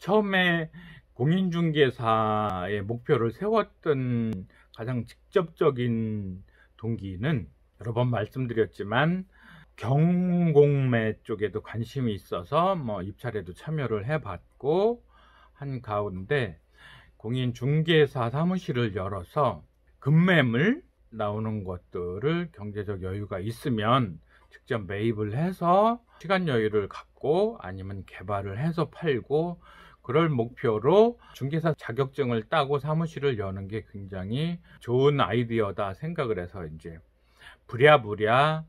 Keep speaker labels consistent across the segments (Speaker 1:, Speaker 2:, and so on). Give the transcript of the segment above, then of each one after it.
Speaker 1: 처음에 공인중개사의 목표를 세웠던 가장 직접적인 동기는 여러 번 말씀드렸지만 경공매 쪽에도 관심이 있어서 뭐 입찰에도 참여를 해봤고 한 가운데 공인중개사 사무실을 열어서 급매물 나오는 것들을 경제적 여유가 있으면 직접 매입을 해서 시간 여유를 갖고 아니면 개발을 해서 팔고 그럴 목표로 중개사 자격증을 따고 사무실을 여는 게 굉장히 좋은 아이디어다 생각을 해서 이제 부랴부랴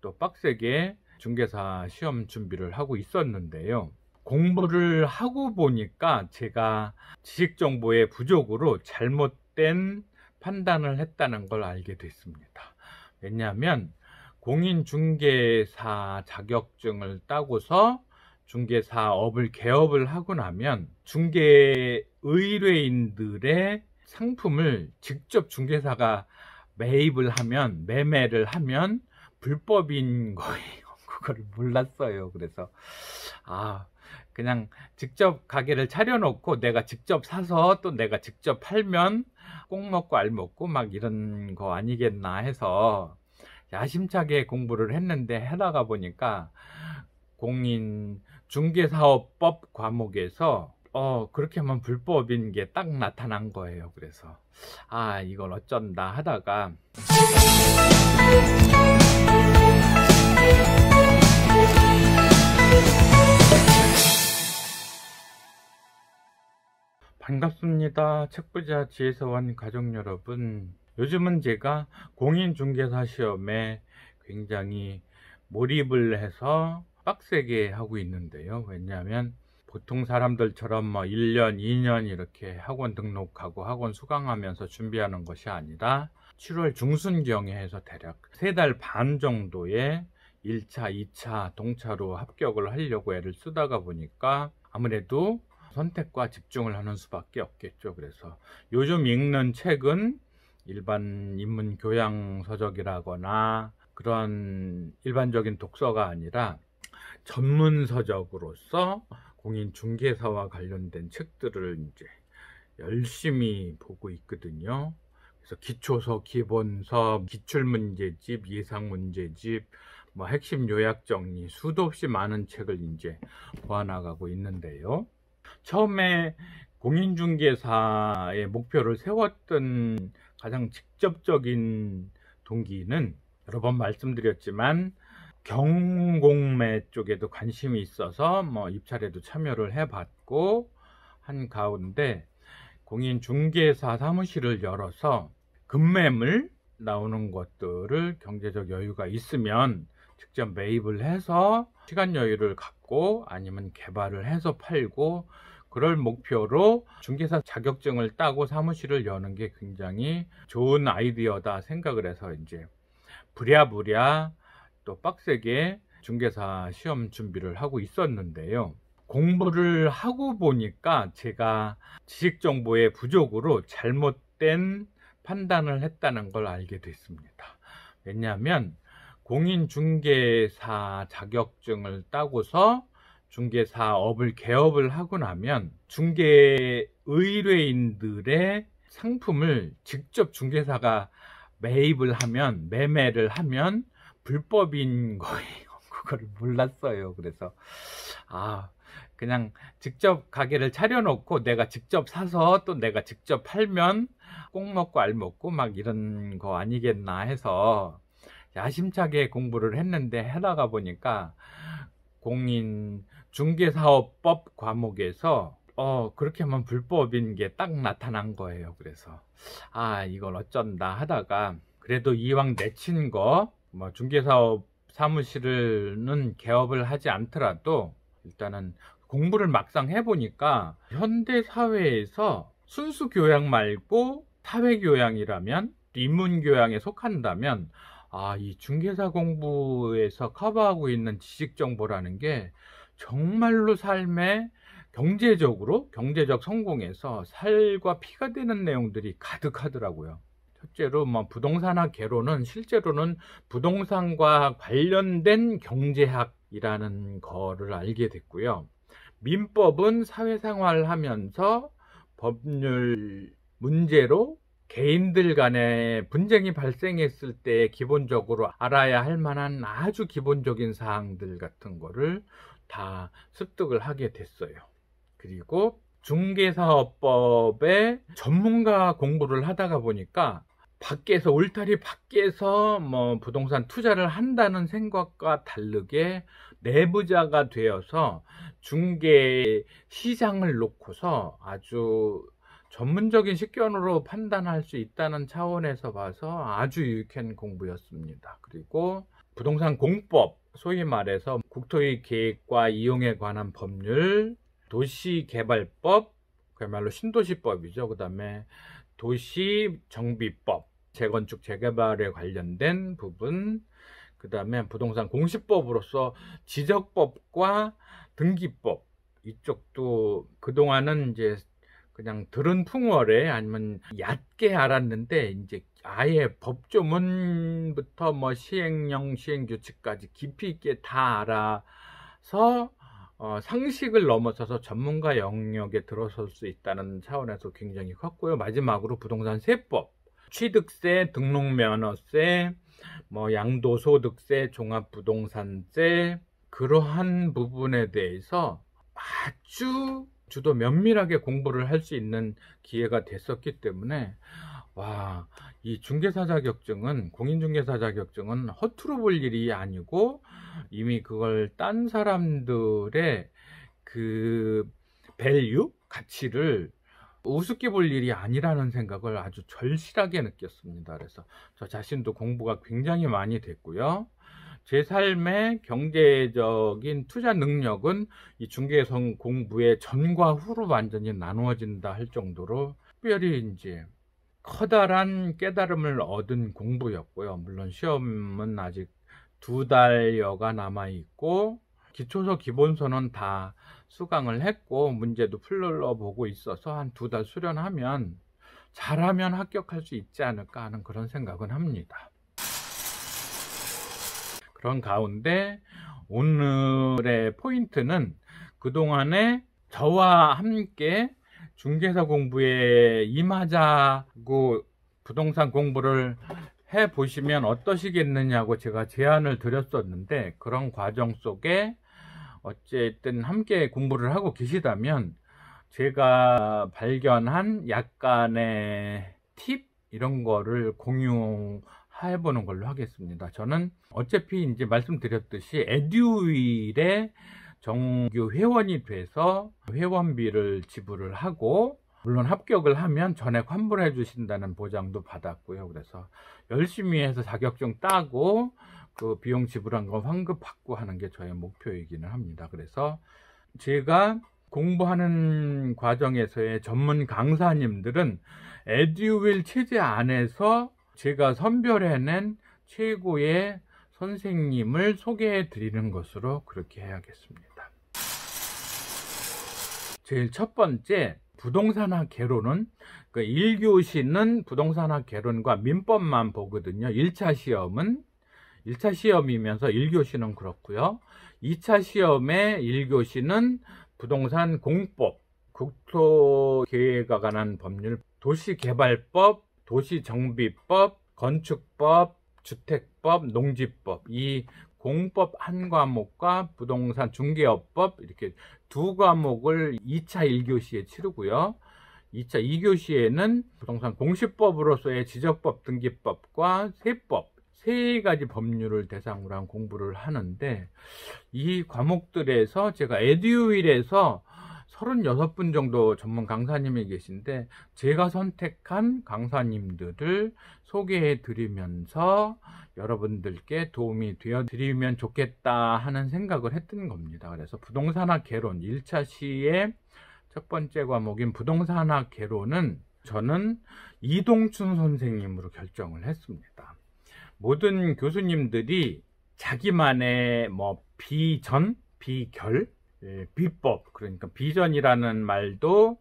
Speaker 1: 또 빡세게 중개사 시험 준비를 하고 있었는데요. 공부를 하고 보니까 제가 지식 정보의 부족으로 잘못된 판단을 했다는 걸 알게 됐습니다. 왜냐하면 공인중개사 자격증을 따고서 중개 사업을 개업을 하고 나면 중개 의뢰인들의 상품을 직접 중개사가 매입을 하면 매매를 하면 불법인 거예요. 그걸 몰랐어요. 그래서 아 그냥 직접 가게를 차려놓고 내가 직접 사서 또 내가 직접 팔면 꼭 먹고 알 먹고 막 이런 거 아니겠나 해서 야심차게 공부를 했는데 해다가 보니까 공인 중개사업법 과목에서 어 그렇게 하면 불법인 게 딱 나타난 거예요. 그래서 아 이걸 어쩐다 하다가 반갑습니다. 책부자 지혜서원 가족 여러분. 요즘은 제가 공인중개사 시험에 굉장히 몰입을 해서 빡세게 하고 있는데요. 왜냐하면 보통 사람들처럼 뭐 1년, 2년 이렇게 학원 등록하고 학원 수강하면서 준비하는 것이 아니라 7월 중순경에 해서 대략 3달 반 정도의 1차, 2차 동차로 합격을 하려고 애를 쓰다가 보니까 아무래도 선택과 집중을 하는 수밖에 없겠죠. 그래서 요즘 읽는 책은 일반 인문 교양 서적이라거나 그런 일반적인 독서가 아니라 전문 서적으로서 공인중개사와 관련된 책들을 이제 열심히 보고 있거든요. 그래서 기초서, 기본서, 기출문제집, 예상문제집, 뭐 핵심 요약 정리, 수도 없이 많은 책을 이제 보아나가고 있는데요. 처음에 공인중개사의 목표를 세웠던 가장 직접적인 동기는 여러 번 말씀드렸지만 경공매 쪽에도 관심이 있어서 뭐 입찰에도 참여를 해봤고 한 가운데 공인 중개사 사무실을 열어서 급매물 나오는 것들을 경제적 여유가 있으면 직접 매입을 해서 시간 여유를 갖고 아니면 개발을 해서 팔고 그럴 목표로 중개사 자격증을 따고 사무실을 여는 게 굉장히 좋은 아이디어다 생각을 해서 이제 부랴부랴 또 빡세게 중개사 시험 준비를 하고 있었는데요. 공부를 하고 보니까 제가 지식 정보의 부족으로 잘못된 판단을 했다는 걸 알게 됐습니다. 왜냐하면 공인중개사 자격증을 따고서 중개사 업을 개업을 하고 나면 중개 의뢰인들의 상품을 직접 중개사가 매입을 하면 매매를 하면 불법인 거예요. 그걸 몰랐어요. 그래서 아 그냥 직접 가게를 차려놓고 내가 직접 사서 또 내가 직접 팔면 꼭 먹고 알 먹고 막 이런 거 아니겠나 해서 야심차게 공부를 했는데 해다가 보니까 공인 중개사업법 과목에서 어 그렇게 하면 불법인 게 딱 나타난 거예요. 그래서 아 이걸 어쩐다 하다가 그래도 이왕 내친 거뭐 중개사업 사무실은 개업을 하지 않더라도 일단은 공부를 막상 해보니까 현대 사회에서 순수 교양 말고 사회 교양이라면 인문 교양에 속한다면 아, 이 중개사 공부에서 커버하고 있는 지식 정보라는 게 정말로 삶에 경제적으로 경제적 성공에서 살과 피가 되는 내용들이 가득하더라고요. 실제로 뭐 부동산학개론은 실제로는 부동산과 관련된 경제학이라는 거를 알게 됐고요. 민법은 사회생활하면서 법률 문제로 개인들 간의 분쟁이 발생했을 때 기본적으로 알아야 할 만한 아주 기본적인 사항들 같은 거를 다 습득을 하게 됐어요. 그리고 중개사업법에 전문가 공부를 하다가 보니까 밖에서 울타리 밖에서 뭐 부동산 투자를 한다는 생각과 다르게 내부자가 되어서 중개 시장을 놓고서 아주 전문적인 식견으로 판단할 수 있다는 차원에서 봐서 아주 유익한 공부였습니다. 그리고 부동산 공법, 소위 말해서 국토의 계획과 이용에 관한 법률, 도시개발법, 그야말로 신도시법이죠. 그 다음에 도시정비법, 재건축 재개발에 관련된 부분 그 다음에 부동산 공시법으로서 지적법과 등기법 이쪽도 그동안은 이제 그냥 들은 풍월에 아니면 얕게 알았는데 이제 아예 법조문부터 뭐 시행령 시행규칙까지 깊이 있게 다 알아서 어, 상식을 넘어서서 전문가 영역에 들어설 수 있다는 차원에서 굉장히 컸고요. 마지막으로 부동산 세법 취득세, 등록면허세, 뭐 양도소득세, 종합부동산세 그러한 부분에 대해서 아주 주도 면밀하게 공부를 할 수 있는 기회가 됐었기 때문에 와, 이 중개사 자격증은 공인중개사 자격증은 허투루 볼 일이 아니고 이미 그걸 딴 사람들의 그 밸류 가치를 우습게 볼 일이 아니라는 생각을 아주 절실하게 느꼈습니다. 그래서 저 자신도 공부가 굉장히 많이 됐고요. 제 삶의 경제적인 투자 능력은 이 중개성 공부의 전과 후로 완전히 나누어진다 할 정도로 특별히 이제 커다란 깨달음을 얻은 공부였고요. 물론 시험은 아직 두 달여가 남아 있고 기초서 기본서는 다 수강을 했고 문제도 풀러보고 있어서 한 두 달 수련하면 잘하면 합격할 수 있지 않을까 하는 그런 생각은 합니다. 그런 가운데 오늘의 포인트는 그동안에 저와 함께 중개사 공부에 임하자고 부동산 공부를 해 보시면 어떠시겠느냐고 제가 제안을 드렸었는데 그런 과정 속에 어쨌든 함께 공부를 하고 계시다면 제가 발견한 약간의 팁 이런 거를 공유해 보는 걸로 하겠습니다. 저는 어차피 이제 말씀드렸듯이 에듀윌의 정규 회원이 돼서 회원비를 지불을 하고 물론 합격을 하면 전액 환불해 주신다는 보장도 받았고요. 그래서 열심히 해서 자격증 따고 그 비용 지불한 건 환급 확보하는 게 저의 목표이기는 합니다. 그래서 제가 공부하는 과정에서의 전문 강사님들은 에듀윌 체제 안에서 제가 선별해낸 최고의 선생님을 소개해 드리는 것으로 그렇게 해야겠습니다. 제일 첫 번째 부동산학 개론은 그 1교시는 부동산학 개론과 민법만 보거든요. 1차 시험은 1차 시험이면서 1교시는 그렇고요. 2차 시험의 1교시는 부동산 공법, 국토계획과 관한 법률, 도시개발법, 도시정비법, 건축법, 주택법, 농지법 이 공법 한 과목과 부동산 중개업법 이렇게 두 과목을 2차 1교시에 치르고요. 2차 2교시에는 부동산 공시법으로서의 지적법 등기법과 세법 세 가지 법률을 대상으로 한 공부를 하는데 이 과목들에서 제가 에듀윌에서 36분 정도 전문 강사님이 계신데 제가 선택한 강사님들을 소개해 드리면서 여러분들께 도움이 되어 드리면 좋겠다 하는 생각을 했던 겁니다. 그래서 부동산학 개론 1차 시의 첫 번째 과목인 부동산학 개론은 저는 이동춘 선생님으로 결정을 했습니다. 모든 교수님들이 자기만의 뭐 비전, 비결, 예, 비법 그러니까 비전이라는 말도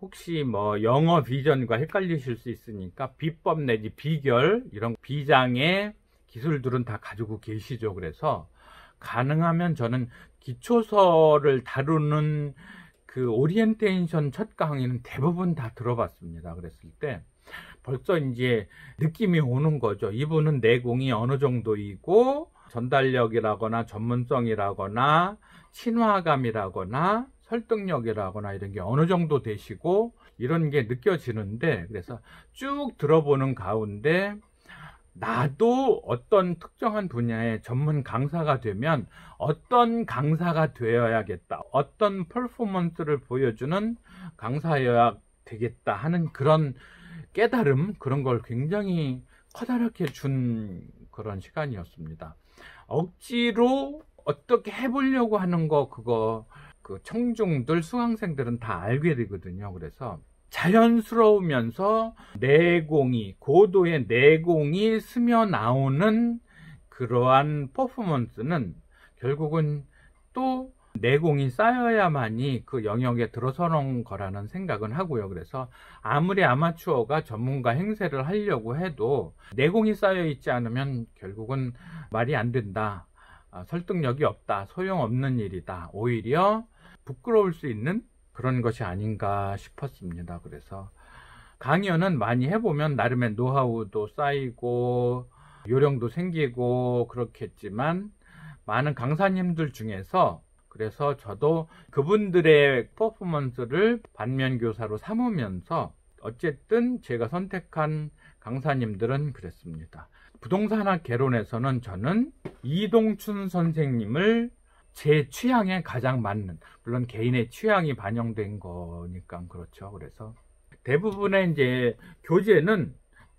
Speaker 1: 혹시 뭐 영어 비전과 헷갈리실 수 있으니까 비법 내지 비결 이런 비장의 기술들은 다 가지고 계시죠. 그래서 가능하면 저는 기초서를 다루는 그 오리엔테이션 첫 강의는 대부분 다 들어봤습니다. 그랬을 때 벌써 이제 느낌이 오는 거죠. 이분은 내공이 어느 정도이고 전달력이라거나 전문성이라거나 친화감이라거나 설득력이라거나 이런 게 어느 정도 되시고 이런 게 느껴지는데 그래서 쭉 들어보는 가운데 나도 어떤 특정한 분야의 전문 강사가 되면 어떤 강사가 되어야겠다. 어떤 퍼포먼스를 보여주는 강사여야 되겠다 하는 그런 깨달음 그런 걸 굉장히 커다랗게 준 그런 시간이었습니다. 억지로 어떻게 해보려고 하는 거 그거 그 청중들 수강생들은 다 알게 되거든요. 그래서 자연스러우면서 내공이 고도의 내공이 스며 나오는 그러한 퍼포먼스는 결국은 또 내공이 쌓여야만이 그 영역에 들어서는 거라는 생각은 하고요. 그래서 아무리 아마추어가 전문가 행세를 하려고 해도 내공이 쌓여 있지 않으면 결국은 말이 안 된다. 아, 설득력이 없다. 소용없는 일이다. 오히려 부끄러울 수 있는 그런 것이 아닌가 싶었습니다. 그래서 강연은 많이 해보면 나름의 노하우도 쌓이고 요령도 생기고 그렇겠지만 많은 강사님들 중에서 그래서 저도 그분들의 퍼포먼스를 반면교사로 삼으면서 어쨌든 제가 선택한 강사님들은 그랬습니다. 부동산학 개론에서는 저는 이동춘 선생님을 제 취향에 가장 맞는 물론 개인의 취향이 반영된 거니까 그렇죠. 그래서 대부분의 이제 교재는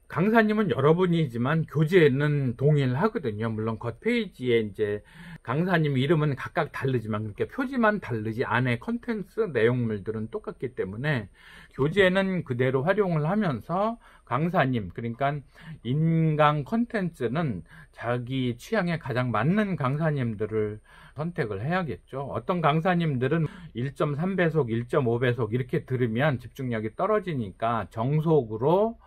Speaker 1: 강사님은 여러분이지만 교재는 동일하거든요. 물론 겉페이지에 이제 강사님 이름은 각각 다르지만 그렇게 표지만 다르지 안에 컨텐츠 내용물들은 똑같기 때문에 교재는 그대로 활용을 하면서 강사님 그러니까 인강 컨텐츠는 자기 취향에 가장 맞는 강사님들을 선택을 해야겠죠. 어떤 강사님들은 1.3배속, 1.5배속 이렇게 들으면 집중력이 떨어지니까 정속으로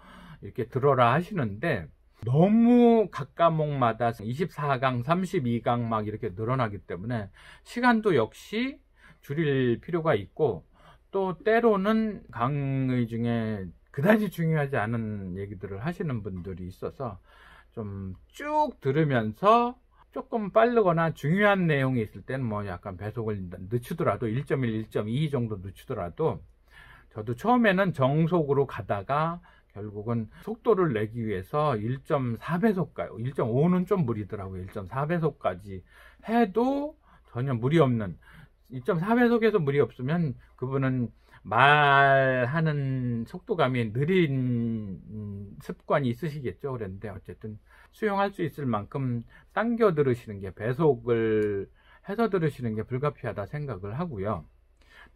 Speaker 1: 이렇게 들어라 하시는데 너무 각 과목마다 24강, 32강 막 이렇게 늘어나기 때문에 시간도 역시 줄일 필요가 있고 또 때로는 강의 중에 그다지 중요하지 않은 얘기들을 하시는 분들이 있어서 좀 쭉 들으면서 조금 빠르거나 중요한 내용이 있을 때는 뭐 약간 배속을 늦추더라도 1.1, 1.2 정도 늦추더라도 저도 처음에는 정속으로 가다가 결국은 속도를 내기 위해서 1.4배속까지, 1.5는 좀 무리더라고요. 1.4배속까지 해도 전혀 무리 없는 2.4배속에서 무리 없으면 그분은 말하는 속도감이 느린 음, 습관이 있으시겠죠. 그랬는데 어쨌든 수용할 수 있을 만큼 당겨 들으시는 게 배속을 해서 들으시는 게 불가피하다 생각을 하고요.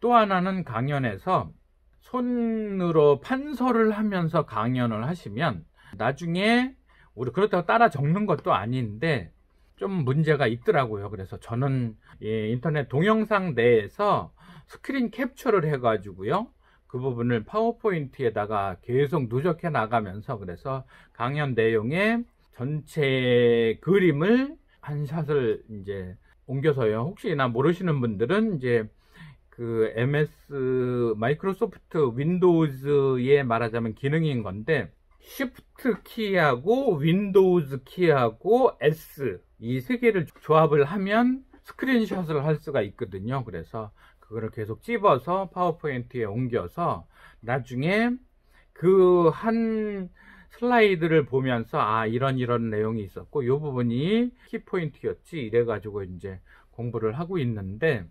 Speaker 1: 또 하나는 강연에서 손으로 판서를 하면서 강연을 하시면 나중에 우리 그렇다고 따라 적는 것도 아닌데 좀 문제가 있더라고요. 그래서 저는 예, 인터넷 동영상 내에서 스크린 캡처를 해가지고요. 그 부분을 파워포인트에다가 계속 누적해 나가면서 그래서 강연 내용의 전체 그림을 한 샷을 이제 옮겨서요. 혹시나 모르시는 분들은 이제 그 MS 마이크로소프트 윈도우즈의 말하자면 기능인 건데 Shift 키하고 윈도우즈 키하고 S 이 세 개를 조합을 하면 스크린샷을 할 수가 있거든요. 그래서 그거를 계속 찝어서 파워포인트에 옮겨서 나중에 그 한 슬라이드를 보면서 아 이런 이런 내용이 있었고 이 부분이 키포인트였지 이래가지고 이제 공부를 하고 있는데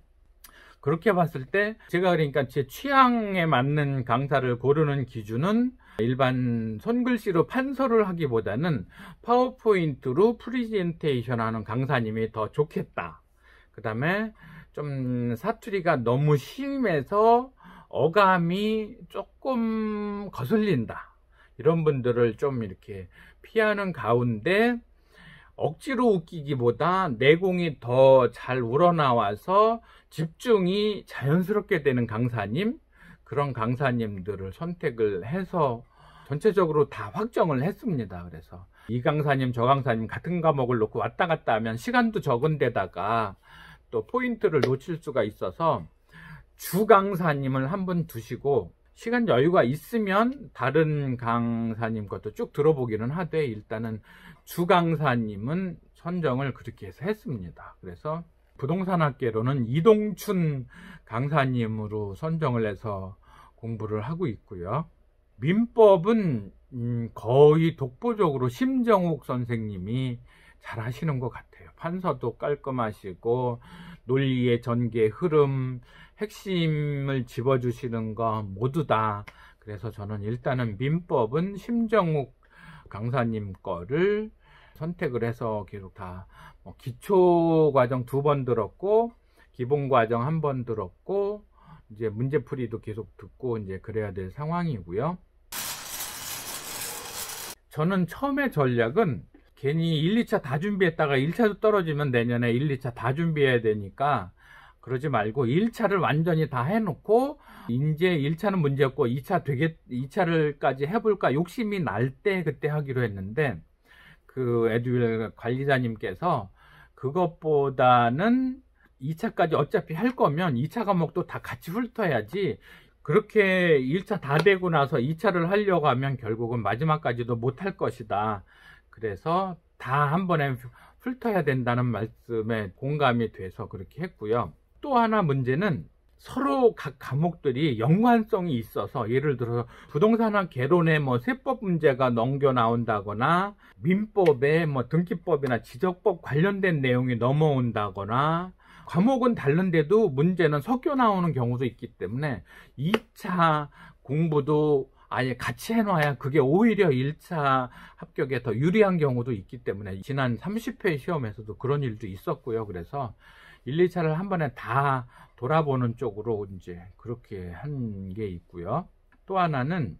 Speaker 1: 그렇게 봤을 때 제가 그러니까 제 취향에 맞는 강사를 고르는 기준은 일반 손글씨로 판서를 하기보다는 파워포인트로 프리젠테이션 하는 강사님이 더 좋겠다. 그 다음에 좀 사투리가 너무 심해서 어감이 조금 거슬린다. 이런 분들을 좀 이렇게 피하는 가운데 억지로 웃기기보다 내공이 더 잘 우러나와서 집중이 자연스럽게 되는 강사님 그런 강사님들을 선택을 해서 전체적으로 다 확정을 했습니다. 그래서 이 강사님 저 강사님 같은 과목을 놓고 왔다 갔다 하면 시간도 적은 데다가 또 포인트를 놓칠 수가 있어서 주 강사님을 한번 두시고 시간 여유가 있으면 다른 강사님 것도 쭉 들어보기는 하되 일단은 주강사님은 선정을 그렇게 해서 했습니다. 그래서 부동산학계로는 이동춘 강사님으로 선정을 해서 공부를 하고 있고요. 민법은 음, 거의 독보적으로 심정욱 선생님이 잘 하시는 것 같아요. 판서도 깔끔하시고 논리의 전개 흐름 핵심을 집어주시는 거 모두 다 그래서 저는 일단은 민법은 심정욱 강사님 거를 선택을 해서 계속 다 뭐 기초 과정 두 번 들었고 기본 과정 한 번 들었고 이제 문제풀이도 계속 듣고 이제 그래야 될 상황이고요. 저는 처음에 전략은 괜히 1, 2차 다 준비했다가 1차도 떨어지면 내년에 1, 2차 다 준비해야 되니까 그러지 말고 1차를 완전히 다 해놓고 이제 1차는 문제였고 2차 되게 2차를까지 해볼까 욕심이 날 때 그때 하기로 했는데 그 에듀윌 관리자님께서 그것보다는 2차까지 어차피 할 거면 2차 과목도 다 같이 훑어야지 그렇게 1차 다 되고 나서 2차를 하려고 하면 결국은 마지막까지도 못 할 것이다. 그래서 다 한 번에 훑어야 된다는 말씀에 공감이 돼서 그렇게 했고요. 또 하나 문제는 서로 각 과목들이 연관성이 있어서 예를 들어서 부동산학 개론에 뭐 세법 문제가 넘겨 나온다거나 민법에 뭐 등기법이나 지적법 관련된 내용이 넘어온다거나 과목은 다른데도 문제는 섞여 나오는 경우도 있기 때문에 2차 공부도 아예 같이 해놔야 그게 오히려 1차 합격에 더 유리한 경우도 있기 때문에 지난 30회 시험에서도 그런 일도 있었고요. 그래서 1, 2차를 한 번에 다 돌아보는 쪽으로 이제 그렇게 한 게 있고요. 또 하나는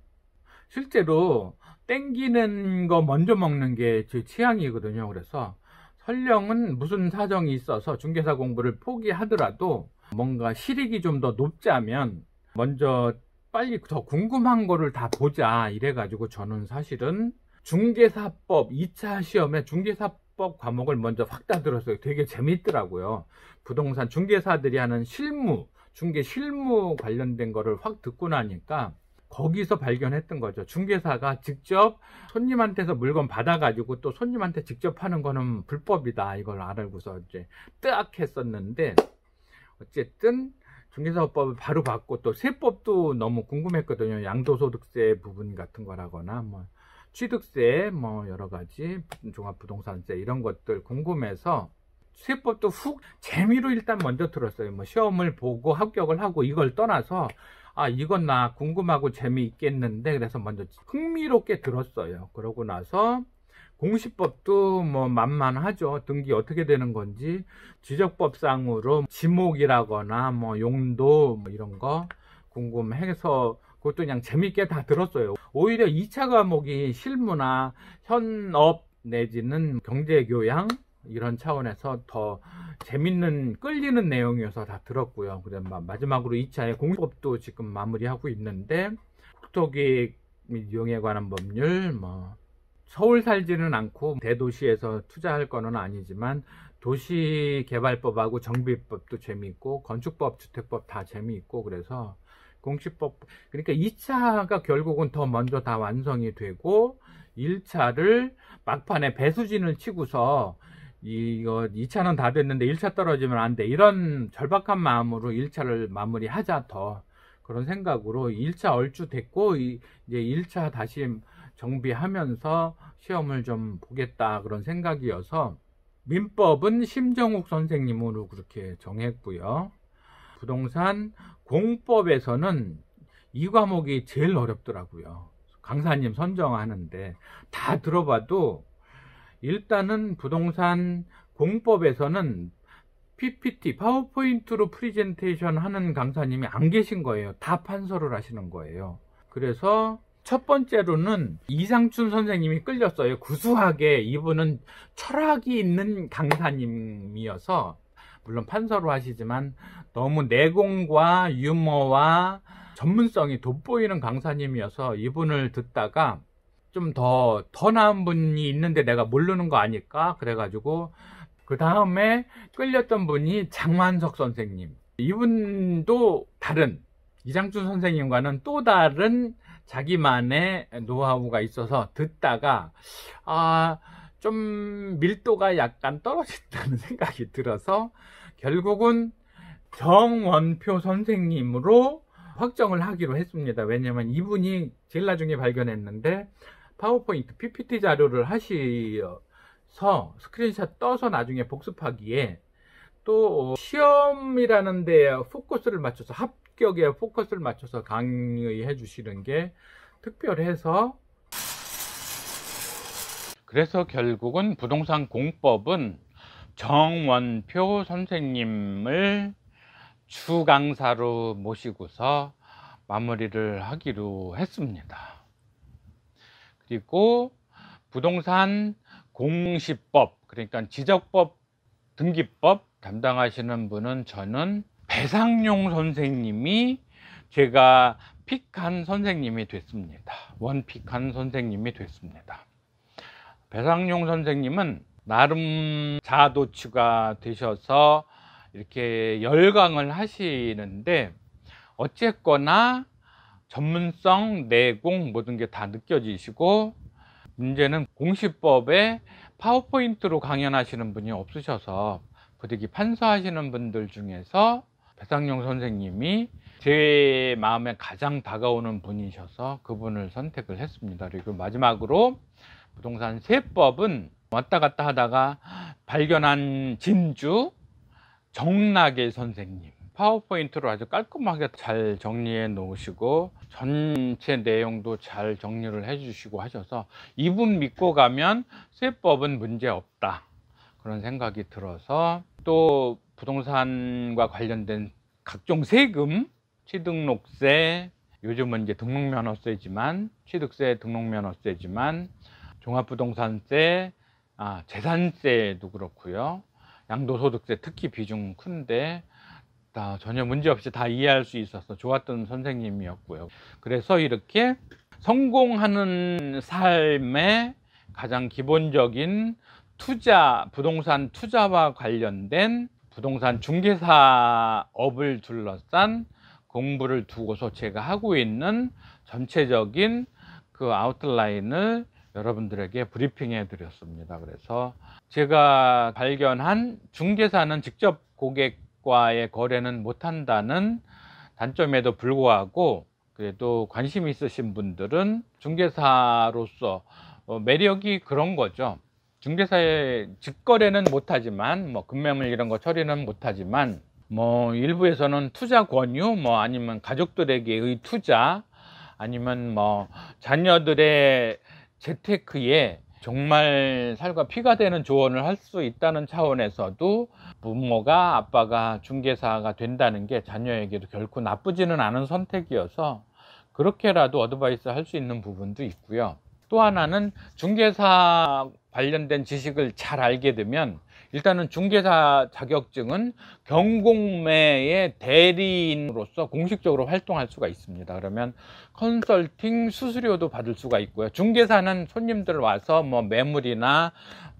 Speaker 1: 실제로 땡기는 거 먼저 먹는 게 제 취향이거든요. 그래서 설령은 무슨 사정이 있어서 중개사 공부를 포기하더라도 뭔가 실익이 좀 더 높자면 먼저 빨리 더 궁금한 거를 다 보자 이래가지고 저는 사실은 중개사법 2차 시험에 중개사법 사법 과목을 먼저 확 따들었어요. 되게 재미있더라고요 부동산 중개사들이 하는 실무, 중개 실무 관련된 거를 확 듣고 나니까 거기서 발견했던 거죠. 중개사가 직접 손님한테서 물건 받아가지고 또 손님한테 직접 하는 거는 불법이다. 이걸 알고서 이제 뜨악 했었는데 어쨌든 중개사법을 업 바로 받고 또 세법도 너무 궁금했거든요. 양도소득세 부분 같은 거라거나 뭐 취득세, 뭐 여러 가지 종합부동산세 이런 것들 궁금해서 세법도 훅 재미로 일단 먼저 들었어요. 뭐 시험을 보고 합격을 하고 이걸 떠나서 아 이건 나 궁금하고 재미있겠는데 그래서 먼저 흥미롭게 들었어요. 그러고 나서 공시법도 뭐 만만하죠. 등기 어떻게 되는 건지 지적법상으로 지목이라거나 뭐 용도 뭐 이런 거 궁금해서 그것도 그냥 재밌게 다 들었어요. 오히려 2차 과목이 실무나 현업 내지는 경제교양 이런 차원에서 더 재밌는 끌리는 내용이어서 다 들었고요. 그다음 에 마지막으로 2차의 공법도 지금 마무리하고 있는데 국토기획 및 이용에 관한 법률 뭐 서울 살지는 않고 대도시에서 투자할 거는 아니지만 도시개발법하고 정비법도 재미있고 건축법, 주택법 다 재미있고 그래서 공시법 그러니까 2차가 결국은 더 먼저 다 완성이 되고 1차를 막판에 배수진을 치고서 이거 2차는 다 됐는데 1차 떨어지면 안 돼. 이런 절박한 마음으로 1차를 마무리하자 더 그런 생각으로 1차 얼추 됐고 이제 1차 다시 정비하면서 시험을 좀 보겠다 그런 생각이어서 민법은 심정욱 선생님으로 그렇게 정했고요. 부동산 공법에서는 이 과목이 제일 어렵더라고요. 강사님 선정하는데 다 들어봐도 일단은 부동산 공법에서는 PPT, 파워포인트로 프리젠테이션 하는 강사님이 안 계신 거예요. 다 판서를 하시는 거예요. 그래서 첫 번째로는 이상춘 선생님이 끌렸어요. 구수하게 이분은 철학이 있는 강사님이어서 물론 판서로 하시지만 너무 내공과 유머와 전문성이 돋보이는 강사님이어서 이분을 듣다가 좀 더 더 나은 분이 있는데 내가 모르는 거 아닐까 그래가지고 그 다음에 끌렸던 분이 장만석 선생님 이분도 다른 이장준 선생님과는 또 다른 자기만의 노하우가 있어서 듣다가 아좀 밀도가 약간 떨어진다는 생각이 들어서 결국은 정원표 선생님으로 확정을 하기로 했습니다. 왜냐면 이분이 제일 나중에 발견했는데 파워포인트 PPT 자료를 하시서 어 스크린샷 떠서 나중에 복습하기에 또 시험이라는 데에 포커스를 맞춰서 합격에 포커스를 맞춰서 강의해 주시는 게 특별해서 그래서 결국은 부동산 공법은 정원표 선생님을 주강사로 모시고서 마무리를 하기로 했습니다. 그리고 부동산 공시법, 그러니까 지적법 등기법 담당하시는 분은 저는 배상용 선생님이 제가 픽한 선생님이 됐습니다. 원픽한 선생님이 됐습니다. 배상용 선생님은 나름 자도치가 되셔서 이렇게 열광을 하시는데 어쨌거나 전문성, 내공 모든 게 다 느껴지시고 문제는 공시법에 파워포인트로 강연하시는 분이 없으셔서 부득이 판서하시는 분들 중에서 배상용 선생님이 제 마음에 가장 다가오는 분이셔서 그분을 선택을 했습니다. 그리고 마지막으로 부동산 세법은 왔다 갔다 하다가 발견한 진주 정나계 선생님 파워포인트로 아주 깔끔하게 잘 정리해 놓으시고 전체 내용도 잘 정리를 해 주시고 하셔서 이분 믿고 가면 세법은 문제 없다 그런 생각이 들어서 또 부동산과 관련된 각종 세금 취등록세 요즘은 이제 등록면허세지만 취득세 등록면허세지만 종합부동산세, 아, 재산세도 그렇고요. 양도소득세 특히 비중 큰데 다 전혀 문제없이 다 이해할 수 있어서 좋았던 선생님이었고요. 그래서 이렇게 성공하는 삶의 가장 기본적인 투자, 부동산 투자와 관련된 부동산 중개사업을 둘러싼 공부를 두고서 제가 하고 있는 전체적인 그 아웃라인을 여러분들에게 브리핑해 드렸습니다. 그래서 제가 발견한 중개사는 직접 고객과의 거래는 못한다는 단점에도 불구하고 그래도 관심 있으신 분들은 중개사로서 어, 매력이 그런 거죠. 중개사의 직거래는 못하지만 뭐 금매물 이런 거 처리는 못하지만 뭐 일부에서는 투자 권유 뭐 아니면 가족들에게의 투자 아니면 뭐 자녀들의 재테크에 정말 살과 피가 되는 조언을 할 수 있다는 차원에서도 부모가 아빠가 중개사가 된다는 게 자녀에게도 결코 나쁘지는 않은 선택이어서 그렇게라도 어드바이스 할 수 있는 부분도 있고요. 또 하나는 중개사 관련된 지식을 잘 알게 되면 일단은 중개사 자격증은 경공매의 대리인으로서 공식적으로 활동할 수가 있습니다. 그러면 컨설팅 수수료도 받을 수가 있고요. 중개사는 손님들 와서 뭐 매물이나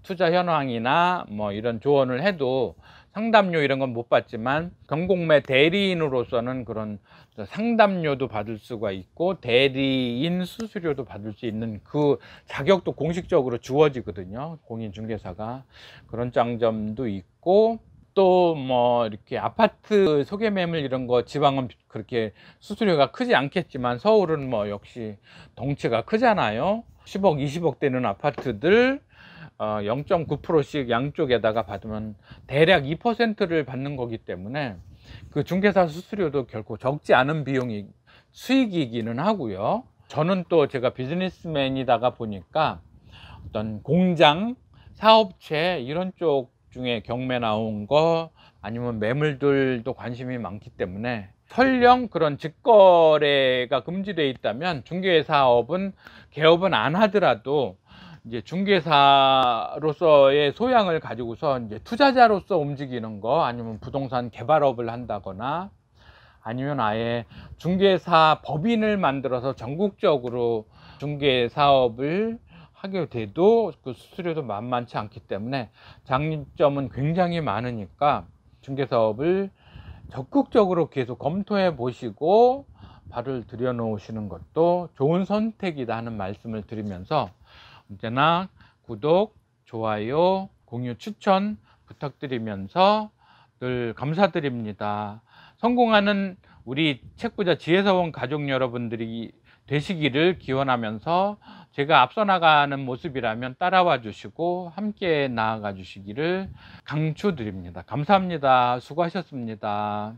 Speaker 1: 투자 현황이나 뭐 이런 조언을 해도 상담료 이런 건 못 받지만 전공매 대리인으로서는 그런 상담료도 받을 수가 있고 대리인 수수료도 받을 수 있는 그 자격도 공식적으로 주어지거든요 공인중개사가 그런 장점도 있고 또 뭐 이렇게 아파트 소개 매물 이런 거 지방은 그렇게 수수료가 크지 않겠지만 서울은 뭐 역시 덩치가 크잖아요 10억 20억 되는 아파트들 0.9%씩 어, 양쪽에다가 받으면 대략 2%를 받는 거기 때문에 그 중개사 수수료도 결코 적지 않은 비용이 수익이기는 하고요. 저는 또 제가 비즈니스맨이다가 보니까 어떤 공장, 사업체 이런 쪽 중에 경매 나온 거 아니면 매물들도 관심이 많기 때문에 설령 그런 직거래가 금지되어 있다면 중개사업은 개업은 안 하더라도 이제 중개사로서의 소양을 가지고서 이제 투자자로서 움직이는 거 아니면 부동산 개발업을 한다거나 아니면 아예 중개사 법인을 만들어서 전국적으로 중개 사업을 하게 돼도 그 수수료도 만만치 않기 때문에 장점은 굉장히 많으니까 중개 사업을 적극적으로 계속 검토해 보시고 발을 들여 놓으시는 것도 좋은 선택이다 하는 말씀을 드리면서 언제나 구독, 좋아요, 공유, 추천 부탁드리면서 늘 감사드립니다. 성공하는 우리 책부자 지혜서원 가족 여러분들이 되시기를 기원하면서 제가 앞서 나가는 모습이라면 따라와 주시고 함께 나아가 주시기를 강추드립니다. 감사합니다. 수고하셨습니다.